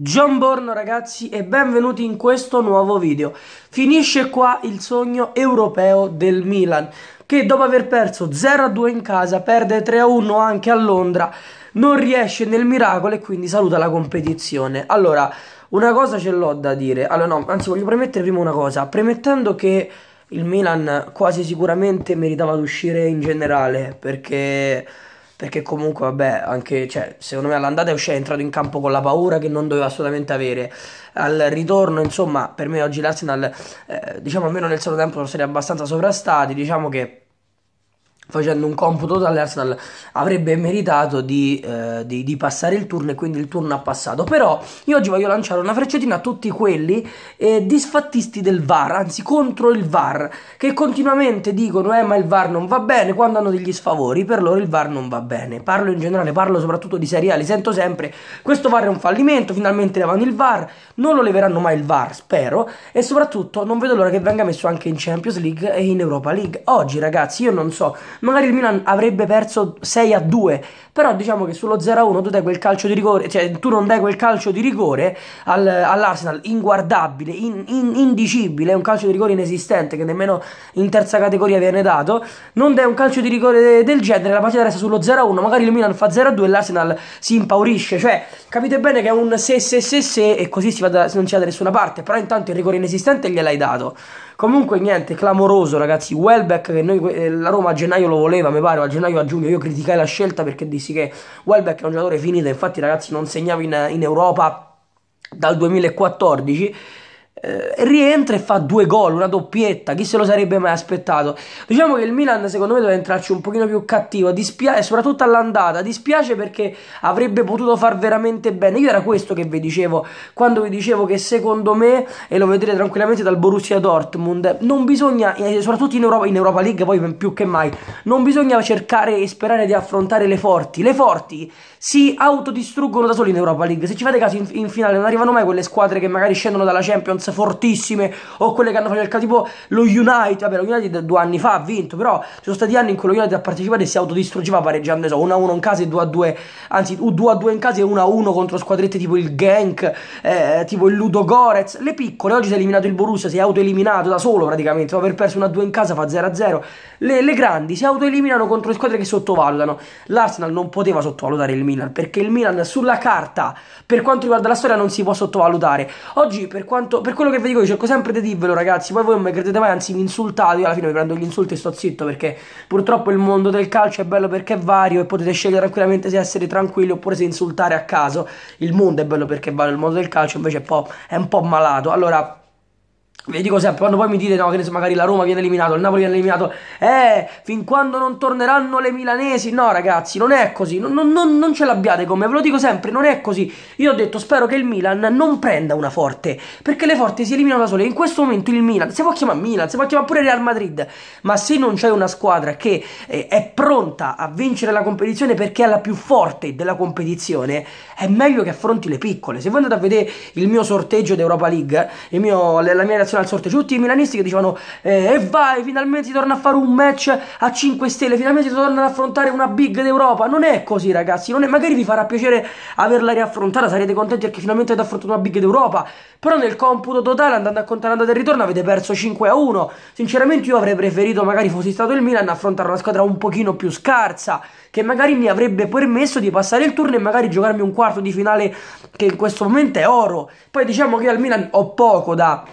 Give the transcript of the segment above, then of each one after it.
John Borno ragazzi e benvenuti in questo nuovo video. Finisce qua il sogno europeo del Milan che dopo aver perso 0-2 in casa perde 3-1 anche a Londra non riesce nel miracolo e quindi saluta la competizione. Allora una cosa ce l'ho da dire, allora no, anzi voglio premettere prima una cosa, premettendo che il Milan quasi sicuramente meritava di uscire in generale perché perché comunque vabbè anche cioè, secondo me all'andata è uscito è entrato in campo con la paura che non doveva assolutamente avere al ritorno insomma per me oggi l'Arsenal eh, diciamo almeno nel secondo tempo sono stati abbastanza sovrastati diciamo che facendo un computo dall'Arsenal avrebbe meritato di, eh, di, di, passare il turno e quindi il turno ha passato però io oggi voglio lanciare una frecciatina a tutti quelli eh, disfattisti del VAR anzi contro il VAR che continuamente dicono eh ma il VAR non va bene quando hanno degli sfavori per loro il VAR non va bene parlo in generale parlo soprattutto di seriali sento sempre questo VAR è un fallimento finalmente levano il VAR non lo leveranno mai il VAR spero e soprattutto non vedo l'ora che venga messo anche in Champions League e in Europa League oggi ragazzi io non so magari il Milan avrebbe perso 6 a 2, però diciamo che sullo 0 a 1 tu dai quel calcio di rigore, cioè tu non dai quel calcio di rigore al, all'Arsenal, inguardabile, in, in, indicibile, un calcio di rigore inesistente che nemmeno in terza categoria viene dato, non dai un calcio di rigore del genere, la partita resta sullo 0 a 1, magari il Milan fa 0 a 2 e l'Arsenal si impaurisce, cioè capite bene che è un se se se se e così si va da, non c'è da nessuna parte, però intanto il rigore inesistente gliel'hai dato. Comunque niente, clamoroso ragazzi, Welbeck che noi, eh, la Roma a gennaio lo voleva, mi pare, a gennaio a giugno. Io criticai la scelta perché dissi che Welbeck è un giocatore finito. Infatti, ragazzi, non segnava in, in Europa dal 2014 eh, rientra e fa due gol, una doppietta, chi se lo sarebbe mai aspettato? Diciamo che il Milan secondo me doveva entrarci un pochino più cattivo, dispia- soprattutto all'andata, dispiace perché avrebbe potuto far veramente bene. Io era questo che vi dicevo quando vi dicevo che secondo me, e lo vedrete tranquillamente dal Borussia Dortmund, non bisogna, soprattutto in Europa, in Europa League poi più che mai, non bisogna cercare e sperare di affrontare le forti. Le forti si autodistruggono da soli in Europa League, se ci fate caso in, in finale non arrivano mai quelle squadre che magari scendono dalla Champions squads fortissime o quelle che hanno fatto il caso tipo lo United, vabbè lo United due anni fa ha vinto, però ci sono stati anni in cui lo United ha partecipato e si autodistruggeva pareggiando, so, 1-1 in casa e 2-2, anzi 2-2 in casa e 1-1 contro squadrette tipo il Genk, eh, tipo il Ludo Gorez, le piccole, oggi si è eliminato il Borussia, si è autoeliminato da solo praticamente, dopo aver perso 1-2 in casa fa 0-0, le, le grandi si autoeliminano contro le squadre che sottovalutano, l'Arsenal non poteva sottovalutare il Milan perché il Milan sulla carta per quanto riguarda la storia non si può sottovalutare, oggi per quanto per quello che vi dico, io cerco sempre di dirvelo, ragazzi. Poi voi non mi credete mai, anzi, mi insultate. Io alla fine mi prendo gli insulti e sto zitto perché purtroppo il mondo del calcio è bello perché è vario e potete scegliere tranquillamente se essere tranquilli oppure se insultare a caso. Il mondo è bello perché è vario, il mondo del calcio invece è, è un po' malato. Allora vi dico sempre, quando poi mi dite, no, che ne so, magari la Roma viene eliminata, il Napoli viene eliminato, eh, fin quando non torneranno le milanesi, no ragazzi, non è così, non, non, non, ce l'abbiate con me, ve lo dico sempre, non è così. Io ho detto, spero che il Milan non prenda una forte, perché le forti si eliminano da sole, in questo momento il Milan, si può chiamare Milan, si può chiamare pure Real Madrid, ma se non c'è una squadra che eh, è pronta a vincere la competizione perché è la più forte della competizione, è meglio che affronti le piccole. Se voi andate a vedere il mio sorteggio d'Europa League, mio, la mia reazione al sorteggio. Tutti i milanisti che dicevano eh, e vai, finalmente si torna a fare un match a 5 stelle, finalmente si torna ad affrontare una big d'Europa. Non è così ragazzi, è, magari vi farà piacere averla riaffrontata, sarete contenti perché finalmente avete affrontato una big d'Europa, però nel computo totale andando a contare andata e ritorno avete perso 5 a 1. Sinceramente io avrei preferito magari fossi stato il Milan affrontare una squadra un pochino più scarsa, che magari mi avrebbe permesso di passare il turno e magari giocarmi un quarto di finale che in questo momento è oro. Poi diciamo che al Milan ho poco da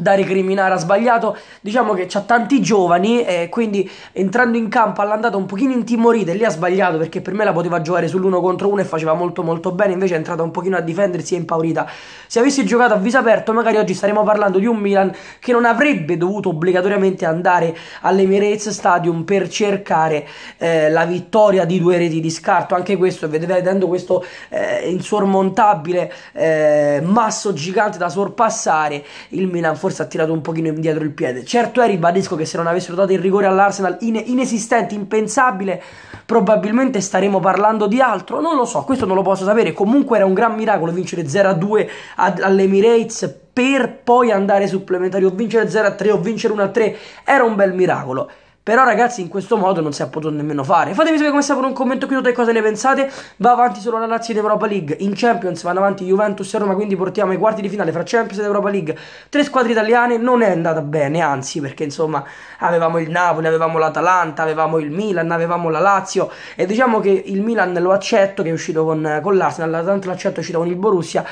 da recriminare ha sbagliato diciamo che c'ha tanti giovani e eh, quindi entrando in campo all'andata un pochino intimorita e lì ha sbagliato perché per me la poteva giocare sull'uno contro uno e faceva molto molto bene invece è entrata un pochino a difendersi e impaurita se avessi giocato a viso aperto magari oggi staremmo parlando di un Milan che non avrebbe dovuto obbligatoriamente andare all'Emirates Stadium per cercare eh, la vittoria di due reti di scarto anche questo vedendo questo eh, insormontabile eh, masso gigante da sorpassare il Milan forse ha tirato un pochino indietro il piede. Certo è, ribadisco che se non avessero dato il rigore all'Arsenal in- inesistente, impensabile, probabilmente staremmo parlando di altro. Non lo so, questo non lo posso sapere. Comunque era un gran miracolo vincere 0-2 ad- all'Emirates per poi andare supplementari o vincere 0-3 o vincere 1-3. Era un bel miracolo. Però ragazzi in questo modo non si è potuto nemmeno fare. Fatemi sapere come con un commento qui sotto e cosa ne pensate. Va avanti solo la Lazio in Europa League. In Champions vanno avanti Juventus e Roma, quindi portiamo ai quarti di finale fra Champions ed Europa League. Tre squadre italiane non è andata bene, anzi perché insomma avevamo il Napoli, avevamo l'Atalanta, avevamo il Milan, avevamo la Lazio e diciamo che il Milan lo accetto che è uscito con, con l'Arsenal, l'Atalanta lo è uscito con il Borussia.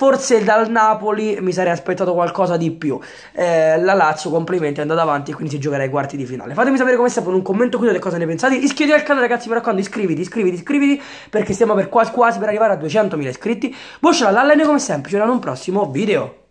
Forse dal Napoli mi sarei aspettato qualcosa di più. Eh, la Lazio, complimenti, è andata avanti e quindi si giocherà ai quarti di finale. Fatemi sapere come sta un commento qui, che cosa ne pensate. Iscriviti al canale, ragazzi, mi raccomando, iscriviti, iscriviti, iscriviti, perché stiamo per quasi quasi per arrivare a 200.000 iscritti. Voi ce l'allene come sempre, ci vediamo in un prossimo video.